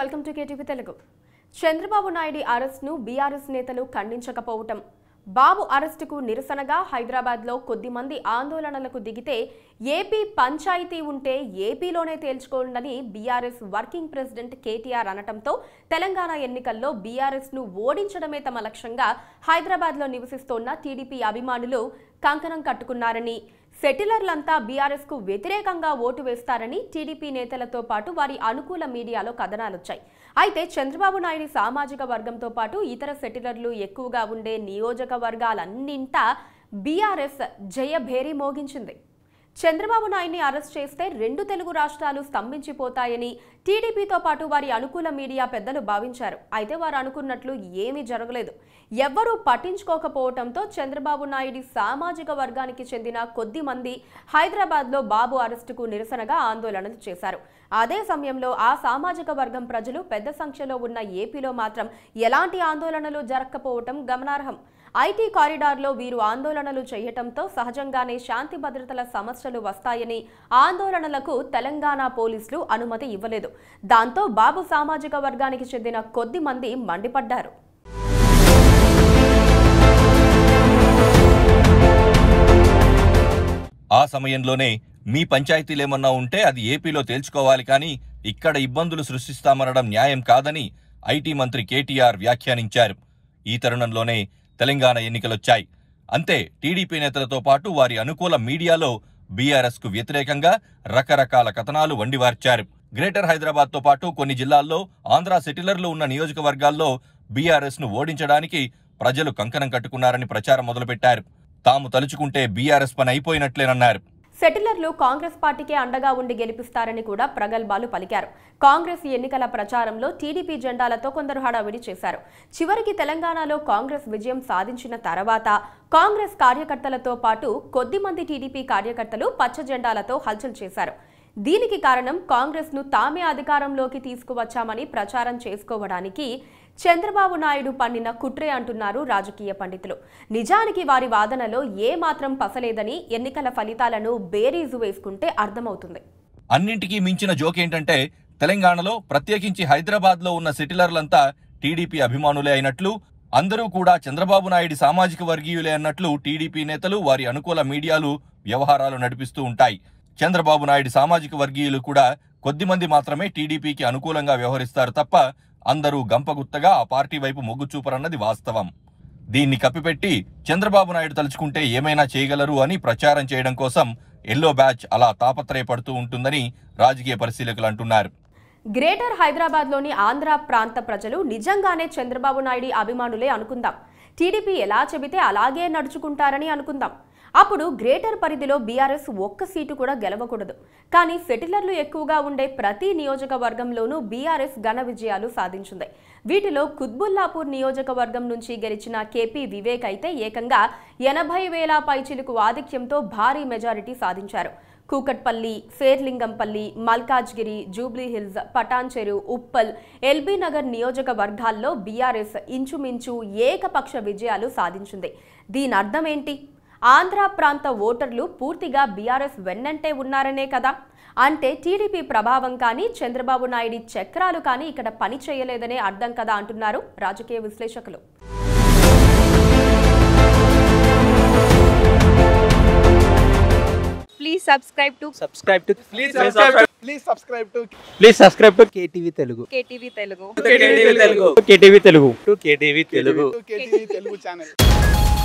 welcome to KTV Telugu Chandrababu Naidu అరెస్ట్ను BRS నేతలు ఖండించకపోవటం బాబు అరెస్టుకు నిరసనగా హైదరాబాద్లో కొద్దిమంది ఆందోళనలకు దిగితే ఏపీ పంచాయతీ ఉంటే ఏపీలోనే తేల్చుకోండని బీఆర్ఎస్ వర్కింగ్ ప్రెసిడెంట్ కేటీఆర్ అనటంతో తెలంగాణ ఎన్నికల్లో బీఆర్ఎస్ను ఓడించడమే తమ లక్ష్యంగా హైదరాబాద్లో నివసిస్తోన్న టీడీపీ అభిమానులు కంకణం కట్టుకున్నారని సెటిలర్లంతా బీఆర్ఎస్కు వ్యతిరేకంగా ఓటు వేస్తారని టీడీపీ నేతలతో పాటు వారి అనుకూల మీడియాలో కథనాలొచ్చాయి అయితే చంద్రబాబు నాయుడు సామాజిక వర్గంతో పాటు ఇతర సెటిలర్లు ఎక్కువగా ఉండే నియోజకవర్గాలన్నింటా బీఆర్ఎస్ జయభేరి మోగించింది చంద్రబాబు నాయుడిని అరెస్ట్ చేస్తే రెండు తెలుగు రాష్ట్రాలు స్తంభించిపోతాయని టీడీపీతో పాటు వారి అనుకూల మీడియా పెద్దలు భావించారు అయితే వారు అనుకున్నట్లు ఏమీ జరగలేదు ఎవ్వరూ పట్టించుకోకపోవడంతో చంద్రబాబు నాయుడి సామాజిక వర్గానికి చెందిన కొద్ది మంది హైదరాబాద్లో బాబు అరెస్టుకు నిరసనగా ఆందోళనలు చేశారు అదే సమయంలో ఆ సామాజిక వర్గం ప్రజలు పెద్ద సంఖ్యలో ఉన్న ఏపీలో మాత్రం ఎలాంటి ఆందోళనలు జరగకపోవటం గమనార్హం ఐటీ కారిడార్లో వీరు ఆందోళనలు చేయటంతో సహజంగానే శాంతి భద్రతల సమస్యలు వస్తాయని ఆందోళనలకు తెలంగాణ పోలీసులు అనుమతి ఇవ్వలేదు దాంతో బాబు సామాజిక వర్గానికి చెందిన కొద్ది మంది మండిపడ్డారు ఆ సమయంలోనే మీ పంచాయతీలేమన్నా ఉంటే అది ఏపీలో తేల్చుకోవాలి కానీ ఇక్కడ ఇబ్బందులు సృష్టిస్తామనడం న్యాయం కాదని ఐటీ మంత్రి కేటీఆర్ వ్యాఖ్యానించారు ఈ తరుణంలోనే తెలంగాణ ఎన్నికలొచ్చాయి అంతే టీడీపీ నేతలతో పాటు వారి అనుకూల మీడియాలో బీఆర్ఎస్కు వ్యతిరేకంగా రకరకాల కథనాలు వండివార్చారు గ్రేటర్ హైదరాబాద్తో పాటు కొన్ని జిల్లాల్లో ఆంధ్ర సెటిలర్లు ఉన్న నియోజకవర్గాల్లో బీఆర్ఎస్ను ఓడించడానికి ప్రజలు కంకణం కట్టుకున్నారని ప్రచారం మొదలుపెట్టారు తాము తలుచుకుంటే బీఆర్ఎస్ పని అయిపోయినట్లేనన్నారు సెటిలర్లు కాంగ్రెస్ పార్టీకే అండగా ఉండి గెలిపిస్తారని కూడా ప్రగల్భాలు పలికారు కాంగ్రెస్ ఎన్నికల ప్రచారంలో టీడీపీ జెండాలతో కొందరు హడావిడి చేశారు చివరికి తెలంగాణలో కాంగ్రెస్ విజయం సాధించిన తర్వాత కాంగ్రెస్ కార్యకర్తలతో పాటు కొద్దిమంది టీడీపీ కార్యకర్తలు పచ్చ జెండాలతో హల్చల్ చేశారు దీనికి కారణం కాంగ్రెస్ను తామే అధికారంలోకి తీసుకువచ్చామని ప్రచారం చేసుకోవడానికి చంద్రబాబు నాయుడు పండిన కుట్రే అంటున్నారు రాజకీయ పండితులు నిజానికి వారి వాదనలో ఏమాత్రం పసలేదని ఎన్నికల ఫలితాలను బేరీజు వేసుకుంటే అర్థమవుతుంది అన్నింటికీ మించిన జోక్ ఏంటంటే తెలంగాణలో ప్రత్యేకించి హైదరాబాద్లో ఉన్న సెటిలర్లంతా టీడీపీ అభిమానులే అయినట్లు అందరూ కూడా చంద్రబాబు నాయుడు సామాజిక వర్గీయులే అన్నట్లు టీడీపీ నేతలు వారి అనుకూల మీడియాలు వ్యవహారాలు నడిపిస్తూ ఉంటాయి చంద్రబాబు నాయుడు సామాజిక వర్గీయులు కూడా కొద్దిమంది మాత్రమే టీడీపీకి అనుకూలంగా వ్యవహరిస్తారు తప్ప అందరూ గంపగుత్తగా ఆ పార్టీ వైపు మొగ్గు చూపరన్నది వాస్తవం దీన్ని కప్పిపెట్టి చంద్రబాబు నాయుడు తలుచుకుంటే ఏమైనా చేయగలరు అని ప్రచారం చేయడం కోసం ఎల్లో బ్యాచ్ అలా తాపత్రయపడుతూ ఉంటుందని రాజకీయ పరిశీలకులు అంటున్నారు గ్రేటర్ హైదరాబాద్లోని ఆంధ్ర ప్రాంత ప్రజలు నిజంగానే చంద్రబాబు నాయుడు అభిమానులే అనుకుందాం టీడీపీ ఎలా చెబితే అలాగే నడుచుకుంటారని అనుకుందాం అప్పుడు గ్రేటర్ పరిధిలో బీఆర్ఎస్ ఒక్క సీటు కూడా గెలవకూడదు కానీ సెటిలర్లు ఎక్కువగా ఉండే ప్రతి నియోజకవర్గంలోనూ బీఆర్ఎస్ ఘన విజయాలు సాధించింది వీటిలో కుత్బుల్లాపూర్ నియోజకవర్గం నుంచి గెలిచిన కేపీ వివేక్ అయితే ఏకంగా ఎనభై వేల పైచిలుకు ఆధిక్యంతో భారీ మెజారిటీ సాధించారు కూకట్పల్లి ఫేర్లింగంపల్లి మల్కాజ్గిరి జూబ్లీహిల్స్ పటాన్చెరు ఉప్పల్ ఎల్బీనగర్ నియోజకవర్గాల్లో బీఆర్ఎస్ ఇంచుమించు ఏకపక్ష విజయాలు సాధించింది దీని అర్థమేంటి ఆంధ్ర ప్రాంత ఓటర్లు పూర్తిగా బీఆర్ఎస్ వెన్నంటే ఉన్నారనే కదా అంటే టీడీపీ ప్రభావం కానీ చంద్రబాబు నాయుడి చక్రాలు కానీ ఇక్కడ పని చేయలేదనే అర్థం కదా అంటున్నారు రాజకీయ విశ్లేషకులు please subscribe to Telugu Telugu Telugu Telugu Telugu Telugu channel